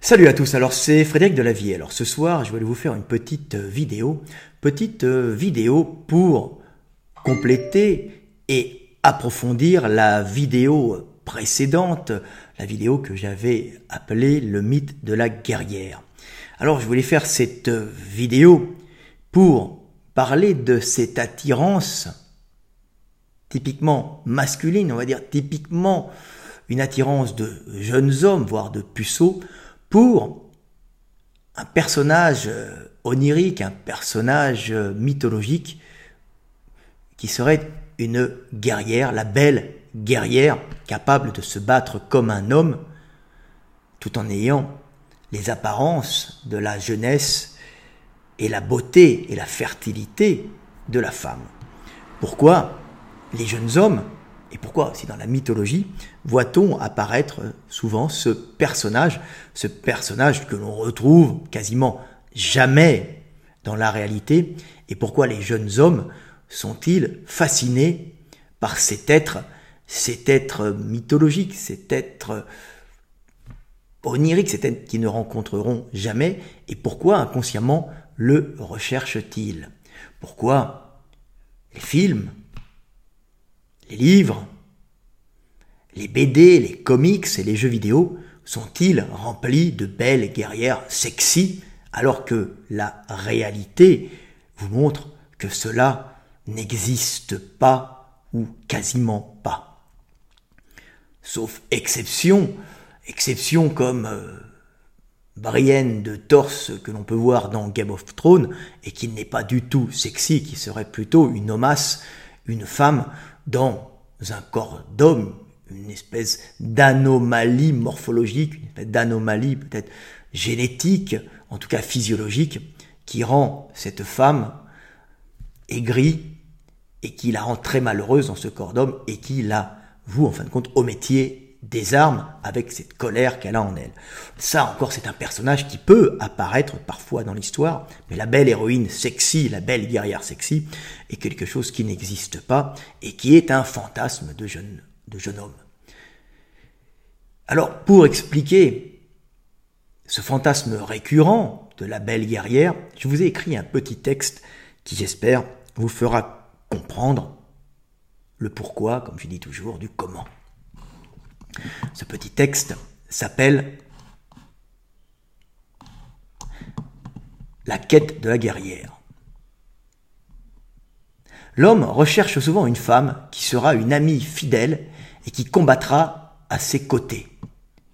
Salut à tous, alors c'est Frédéric Vie. Alors ce soir, je voulais vous faire une petite euh, vidéo, petite euh, vidéo pour compléter et approfondir la vidéo précédente, la vidéo que j'avais appelée le mythe de la guerrière. Alors je voulais faire cette euh, vidéo pour parler de cette attirance typiquement masculine, on va dire typiquement une attirance de jeunes hommes, voire de puceaux, pour un personnage euh, onirique, un personnage euh, mythologique, qui serait une guerrière, la belle guerrière, capable de se battre comme un homme, tout en ayant les apparences de la jeunesse et la beauté et la fertilité de la femme. Pourquoi les jeunes hommes et pourquoi si dans la mythologie voit-on apparaître euh, souvent ce personnage, ce personnage que l'on retrouve quasiment jamais dans la réalité Et pourquoi les jeunes hommes sont-ils fascinés par cet être, cet être euh, mythologique, cet être euh, onirique, cet être qu'ils ne rencontreront jamais Et pourquoi inconsciemment le recherchent-ils Pourquoi les films, les livres, les BD, les comics et les jeux vidéo sont-ils remplis de belles guerrières sexy alors que la réalité vous montre que cela n'existe pas ou quasiment pas Sauf exception, exception comme euh, Brienne de torse que l'on peut voir dans Game of Thrones et qui n'est pas du tout sexy, qui serait plutôt une homasse, une femme dans un corps d'homme, une espèce d'anomalie morphologique, une espèce d'anomalie peut-être génétique, en tout cas physiologique, qui rend cette femme aigrie et qui la rend très malheureuse dans ce corps d'homme et qui la vous en fin de compte au métier des armes avec cette colère qu'elle a en elle. Ça encore, c'est un personnage qui peut apparaître parfois dans l'histoire, mais la belle héroïne sexy, la belle guerrière sexy, est quelque chose qui n'existe pas et qui est un fantasme de jeune, de jeune homme. Alors, pour expliquer ce fantasme récurrent de la belle guerrière, je vous ai écrit un petit texte qui, j'espère, vous fera comprendre le pourquoi, comme je dis toujours, du comment. Ce petit texte s'appelle La quête de la guerrière. L'homme recherche souvent une femme qui sera une amie fidèle et qui combattra à ses côtés,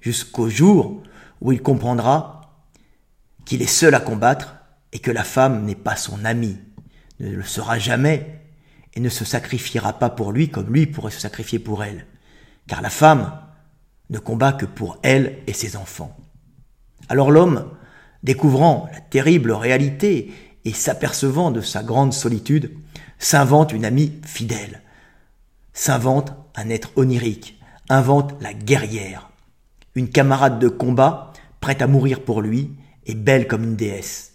jusqu'au jour où il comprendra qu'il est seul à combattre et que la femme n'est pas son amie, ne le sera jamais et ne se sacrifiera pas pour lui comme lui pourrait se sacrifier pour elle. Car la femme ne combat que pour elle et ses enfants. Alors l'homme, découvrant la terrible réalité et s'apercevant de sa grande solitude, s'invente une amie fidèle, s'invente un être onirique, invente la guerrière, une camarade de combat prête à mourir pour lui et belle comme une déesse.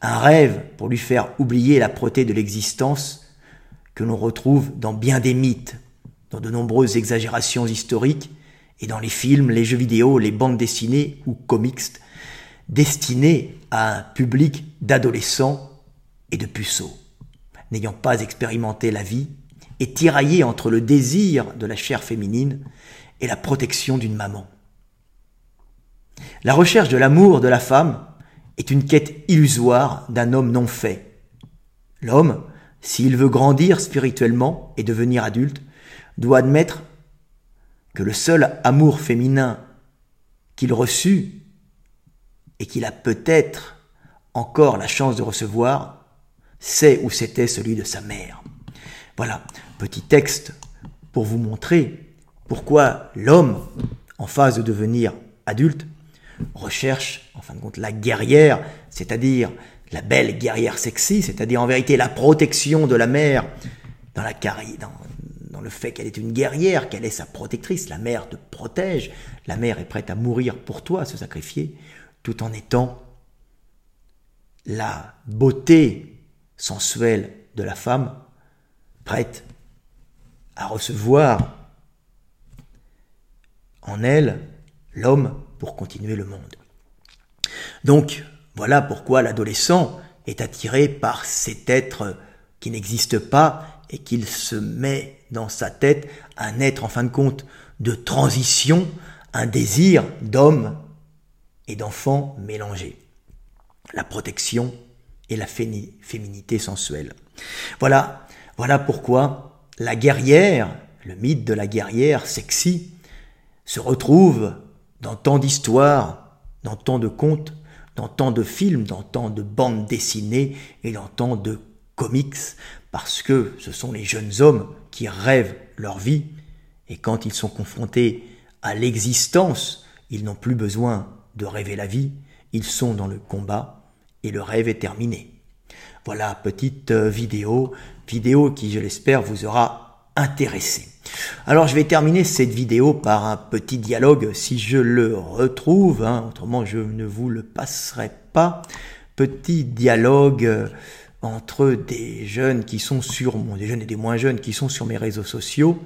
Un rêve pour lui faire oublier la protée de l'existence que l'on retrouve dans bien des mythes, dans de nombreuses exagérations historiques et dans les films, les jeux vidéo, les bandes dessinées ou comics, destinés à un public d'adolescents et de puceaux, n'ayant pas expérimenté la vie et tiraillés entre le désir de la chair féminine et la protection d'une maman. La recherche de l'amour de la femme est une quête illusoire d'un homme non fait. L'homme, s'il veut grandir spirituellement et devenir adulte, doit admettre que le seul amour féminin qu'il reçut et qu'il a peut-être encore la chance de recevoir, c'est ou c'était celui de sa mère. Voilà, petit texte pour vous montrer pourquoi l'homme, en phase de devenir adulte, recherche, en fin de compte, la guerrière, c'est-à-dire la belle guerrière sexy, c'est-à-dire en vérité la protection de la mère dans la, dans, le fait qu'elle est une guerrière, qu'elle est sa protectrice, la mère te protège, la mère est prête à mourir pour toi, à se sacrifier, tout en étant la beauté sensuelle de la femme, prête à recevoir en elle l'homme pour continuer le monde. Donc, voilà pourquoi l'adolescent est attiré par cet être qui n'existe pas et qu'il se met dans sa tête un être en fin de compte de transition, un désir d'homme et d'enfant mélangé. La protection et la féminité sensuelle. Voilà, voilà pourquoi la guerrière, le mythe de la guerrière sexy, se retrouve dans tant d'histoires, dans tant de contes, dans tant de films, dans tant de bandes dessinées et dans tant de comics, parce que ce sont les jeunes hommes qui rêvent leur vie, et quand ils sont confrontés à l'existence, ils n'ont plus besoin de rêver la vie, ils sont dans le combat, et le rêve est terminé. Voilà, petite euh, vidéo, vidéo qui, je l'espère, vous aura intéressé. Alors je vais terminer cette vidéo par un petit dialogue, si je le retrouve, hein. autrement je ne vous le passerai pas. Petit dialogue euh, entre des jeunes qui sont sur des jeunes et des moins jeunes qui sont sur mes réseaux sociaux.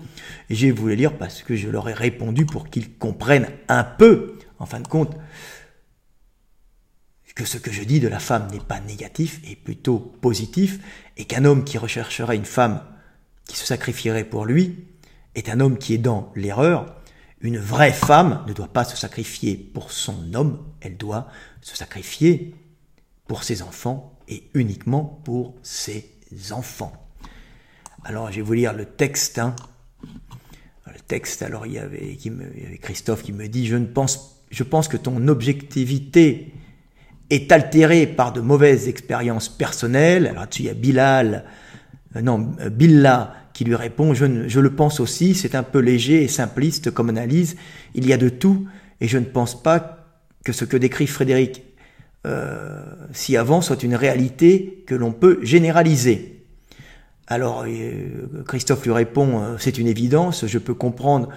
Et j'ai voulu lire parce que je leur ai répondu pour qu'ils comprennent un peu, en fin de compte, que ce que je dis de la femme n'est pas négatif et plutôt positif, et qu'un homme qui rechercherait une femme qui se sacrifierait pour lui est un homme qui est dans l'erreur. Une vraie femme ne doit pas se sacrifier pour son homme, elle doit se sacrifier pour ses enfants uniquement pour ses enfants. Alors je vais vous lire le texte. Hein. Le texte, alors il y, avait, qui Christophe qui me dit, je ne pense, je pense que ton objectivité est altérée par de mauvaises expériences personnelles. Alors tu il y a Bilal, euh, non, euh, Billa qui lui répond, je, je le pense aussi, c'est un peu léger et simpliste comme analyse, il y a de tout, et je ne pense pas que ce que décrit Frédéric euh, si avant soit une réalité que l'on peut généraliser. Alors euh, Christophe lui répond, euh, c'est une évidence, je peux comprendre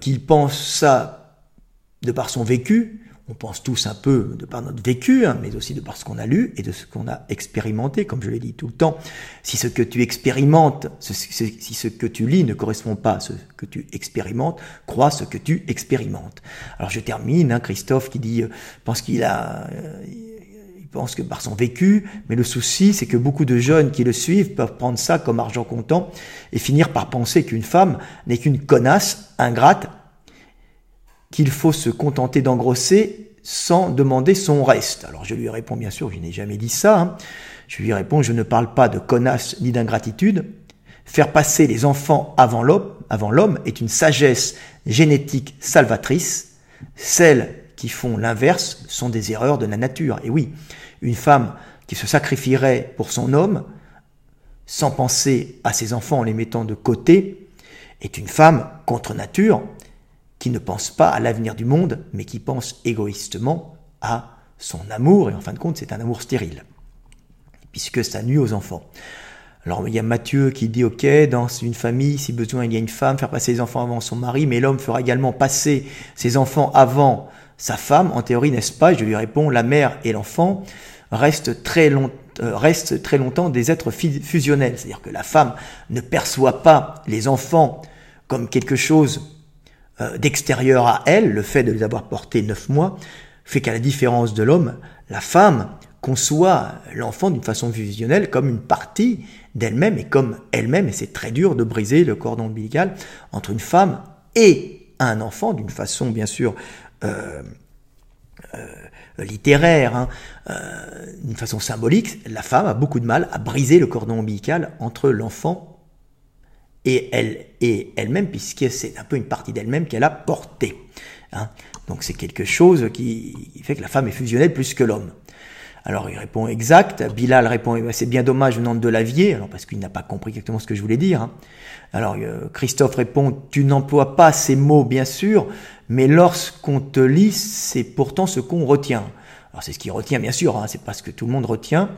qu'il pense ça de par son vécu, on pense tous un peu de par notre vécu, hein, mais aussi de par ce qu'on a lu et de ce qu'on a expérimenté, comme je l'ai dit tout le temps. Si ce que tu expérimentes, si ce que tu lis ne correspond pas à ce que tu expérimentes, crois ce que tu expérimentes. Alors je termine, hein, Christophe qui dit, euh, pense qu'il a... Euh, il pense que par son vécu, mais le souci, c'est que beaucoup de jeunes qui le suivent peuvent prendre ça comme argent comptant et finir par penser qu'une femme n'est qu'une connasse, ingrate, qu'il faut se contenter d'engrosser sans demander son reste. Alors je lui réponds bien sûr, je n'ai jamais dit ça. Hein. Je lui réponds, je ne parle pas de connasse ni d'ingratitude. Faire passer les enfants avant l'homme est une sagesse génétique salvatrice. Celles qui font l'inverse sont des erreurs de la nature. Et oui, une femme qui se sacrifierait pour son homme, sans penser à ses enfants en les mettant de côté, est une femme contre nature, qui ne pense pas à l'avenir du monde, mais qui pense égoïstement à son amour, et en fin de compte c'est un amour stérile, puisque ça nuit aux enfants. Alors il y a Mathieu qui dit, ok, dans une famille, si besoin il y a une femme, faire passer les enfants avant son mari, mais l'homme fera également passer ses enfants avant sa femme, en théorie n'est-ce pas Je lui réponds, la mère et l'enfant restent très, euh, restent très longtemps des êtres fusionnels, c'est-à-dire que la femme ne perçoit pas les enfants comme quelque chose euh, d'extérieur à elle, le fait de les avoir portés neuf mois, fait qu'à la différence de l'homme, la femme conçoit l'enfant d'une façon visionnelle comme une partie d'elle-même et comme elle-même, et c'est très dur de briser le cordon ombilical entre une femme et un enfant d'une façon bien sûr euh, euh, littéraire, hein. d'une façon symbolique, la femme a beaucoup de mal à briser le cordon ombilical entre l'enfant et elle et elle-même puisque c'est un peu une partie d'elle-même qu'elle a portée. Hein. Donc c'est quelque chose qui, fait que la femme est fusionnelle plus que l'homme. Alors il répond exact. Bilal répond eh ben, c'est bien dommage venant de Lavier, alors parce qu'il n'a pas compris exactement ce que je voulais dire. Hein. Alors euh, Christophe répond tu n'emploies pas ces mots bien sûr, mais lorsqu'on te lit c'est pourtant ce qu'on retient c'est ce qu'il retient bien sûr, hein, c'est pas ce que tout le monde retient.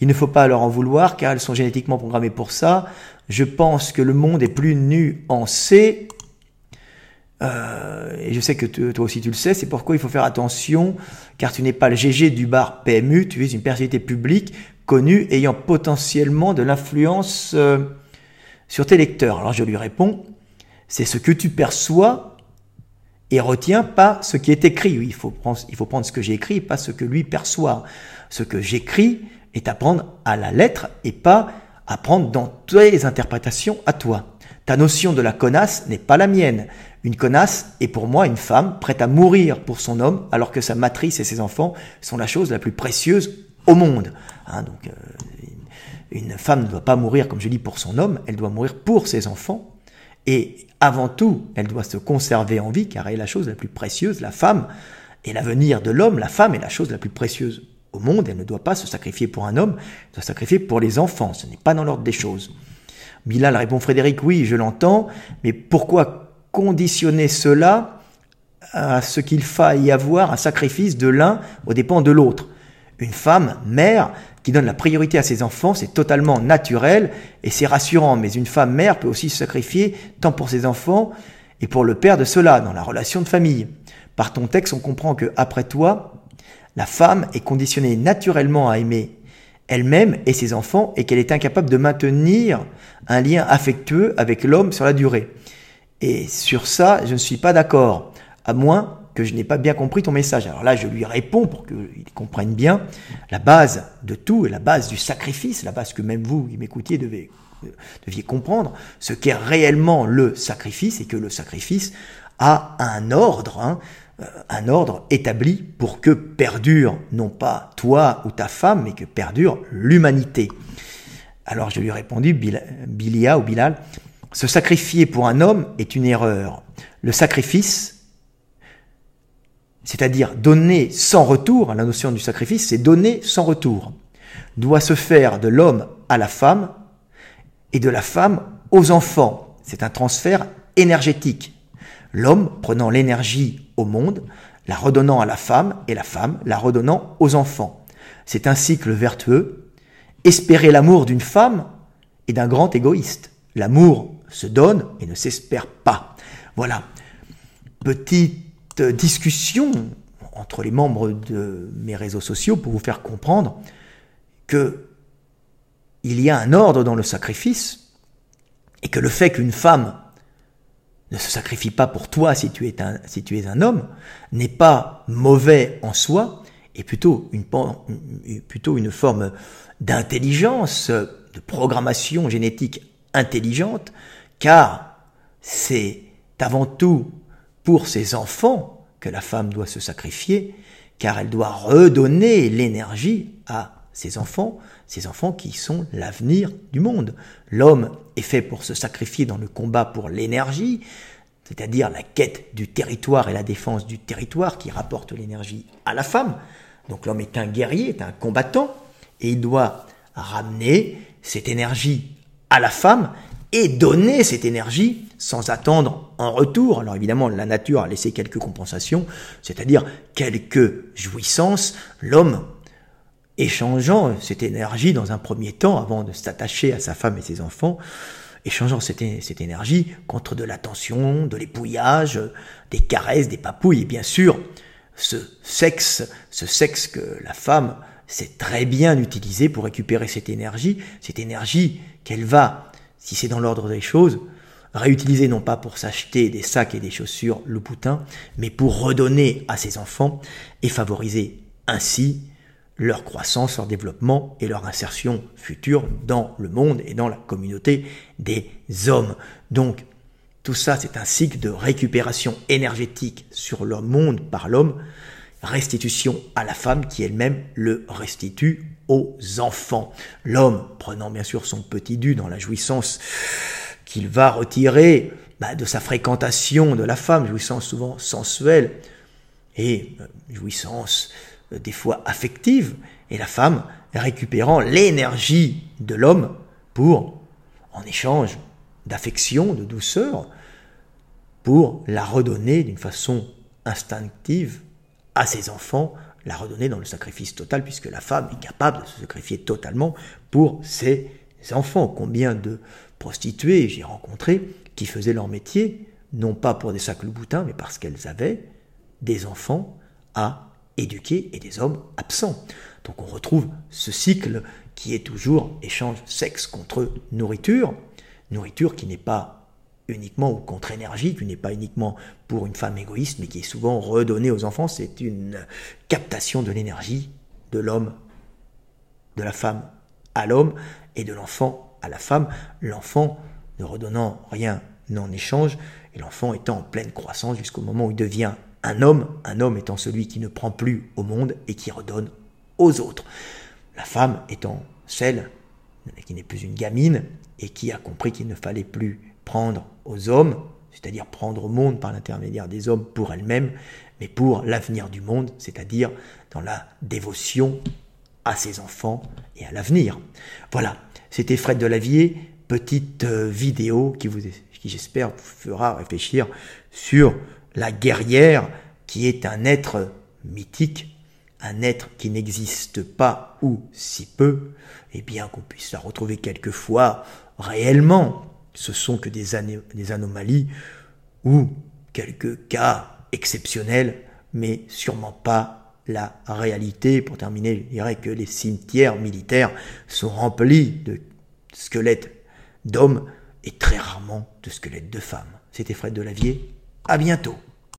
Il ne faut pas leur en vouloir car elles sont génétiquement programmées pour ça. Je pense que le monde est plus nu en euh, et je sais que toi aussi tu le sais, c'est pourquoi il faut faire attention, car tu n'es pas le GG du bar PMU, tu es une personnalité publique connue ayant potentiellement de l'influence euh, sur tes lecteurs. Alors je lui réponds, c'est ce que tu perçois et retient pas ce qui est écrit. il faut prendre, ce que j'ai écrit, pas ce que lui perçoit. Ce que j'écris est à prendre à la lettre et pas à prendre dans tes interprétations à toi. Ta notion de la connasse n'est pas la mienne. Une connasse est pour moi une femme prête à mourir pour son homme alors que sa matrice et ses enfants sont la chose la plus précieuse au monde. Hein, donc, euh, une femme ne doit pas mourir, comme je dis, pour son homme, elle doit mourir pour ses enfants et avant tout, elle doit se conserver en vie car elle est la chose la plus précieuse, la femme. Et l'avenir de l'homme, la femme est la chose la plus précieuse au monde. Elle ne doit pas se sacrifier pour un homme, elle doit se sacrifier pour les enfants. Ce n'est pas dans l'ordre des choses. Bilal répond Frédéric, oui, je l'entends, mais pourquoi conditionner cela à ce qu'il faille y avoir un sacrifice de l'un aux dépens de l'autre Une femme, mère, donne la priorité à ses enfants, c'est totalement naturel et c'est rassurant. Mais une femme mère peut aussi se sacrifier tant pour ses enfants et pour le père de cela dans la relation de famille. Par ton texte, on comprend que, après toi, la femme est conditionnée naturellement à aimer elle-même et ses enfants et qu'elle est incapable de maintenir un lien affectueux avec l'homme sur la durée. Et sur ça, je ne suis pas d'accord, à moins que je n'ai pas bien compris ton message. Alors là, je lui réponds pour qu'il comprenne bien la base de tout, la base du sacrifice, la base que même vous qui m'écoutiez euh, deviez comprendre, ce qu'est réellement le sacrifice et que le sacrifice a un ordre, hein, euh, un ordre établi pour que perdure non pas toi ou ta femme, mais que perdure l'humanité. Alors je lui ai répondu, Bilia ou Bilal, se sacrifier pour un homme est une erreur. Le sacrifice c'est-à-dire donner sans retour, la notion du sacrifice, c'est donner sans retour, doit se faire de l'homme à la femme et de la femme aux enfants. C'est un transfert énergétique. L'homme prenant l'énergie au monde, la redonnant à la femme et la femme la redonnant aux enfants. C'est un cycle vertueux. Espérer l'amour d'une femme est d'un grand égoïste. L'amour se donne et ne s'espère pas. Voilà. Petit discussion entre les membres de mes réseaux sociaux pour vous faire comprendre que il y a un ordre dans le sacrifice et que le fait qu'une femme ne se sacrifie pas pour toi si tu es un, si tu es un homme n'est pas mauvais en soi et plutôt une, plutôt une forme d'intelligence, de programmation génétique intelligente, car c'est avant tout pour ses enfants que la femme doit se sacrifier, car elle doit redonner l'énergie à ses enfants, ses enfants qui sont l'avenir du monde. L'homme est fait pour se sacrifier dans le combat pour l'énergie, c'est-à-dire la quête du territoire et la défense du territoire qui rapporte l'énergie à la femme. Donc l'homme est un guerrier, est un combattant, et il doit ramener cette énergie à la femme et donner cette énergie sans attendre un retour. Alors évidemment, la nature a laissé quelques compensations, c'est-à-dire quelques jouissances. L'homme échangeant cette énergie dans un premier temps, avant de s'attacher à sa femme et ses enfants, échangeant cette, cette énergie contre de l'attention, de l'épouillage, des caresses, des papouilles, et bien sûr, ce sexe, ce sexe que la femme s'est très bien utilisé pour récupérer cette énergie, cette énergie qu'elle va si c'est dans l'ordre des choses, réutiliser non pas pour s'acheter des sacs et des chaussures le poutin, mais pour redonner à ses enfants et favoriser ainsi leur croissance, leur développement et leur insertion future dans le monde et dans la communauté des hommes. Donc, tout ça, c'est un cycle de récupération énergétique sur le monde par l'homme, restitution à la femme qui elle-même le restitue aux enfants. L'homme, prenant bien sûr son petit dû dans la jouissance qu'il va retirer bah, de sa fréquentation de la femme, jouissance souvent sensuelle et euh, jouissance euh, des fois affective, et la femme récupérant l'énergie de l'homme pour, en échange d'affection, de douceur, pour la redonner d'une façon instinctive à ses enfants la redonner dans le sacrifice total, puisque la femme est capable de se sacrifier totalement pour ses enfants. Combien de prostituées j'ai rencontrées qui faisaient leur métier, non pas pour des sacs boutin, mais parce qu'elles avaient des enfants à éduquer et des hommes absents. Donc on retrouve ce cycle qui est toujours échange sexe contre nourriture, nourriture qui n'est pas uniquement ou contre-énergie, qui n'est pas uniquement pour une femme égoïste, mais qui est souvent redonnée aux enfants, c'est une captation de l'énergie de l'homme, de la femme à l'homme et de l'enfant à la femme, l'enfant ne redonnant rien en échange, et l'enfant étant en pleine croissance jusqu'au moment où il devient un homme, un homme étant celui qui ne prend plus au monde et qui redonne aux autres, la femme étant celle qui n'est plus une gamine et qui a compris qu'il ne fallait plus prendre aux hommes, c'est-à-dire prendre au monde par l'intermédiaire des hommes pour elle-même, mais pour l'avenir du monde, c'est-à-dire dans la dévotion à ses enfants et à l'avenir. Voilà, c'était Fred Delavier, petite euh, vidéo qui vous qui j'espère vous fera réfléchir sur la guerrière qui est un être mythique, un être qui n'existe pas ou si peu, et bien qu'on puisse la retrouver quelquefois réellement ce sont que des, anomalies ou quelques cas exceptionnels, mais sûrement pas la réalité. Pour terminer, je dirais que les cimetières militaires sont remplis de squelettes d'hommes et très rarement de squelettes de femmes. C'était Fred Delavier. À bientôt.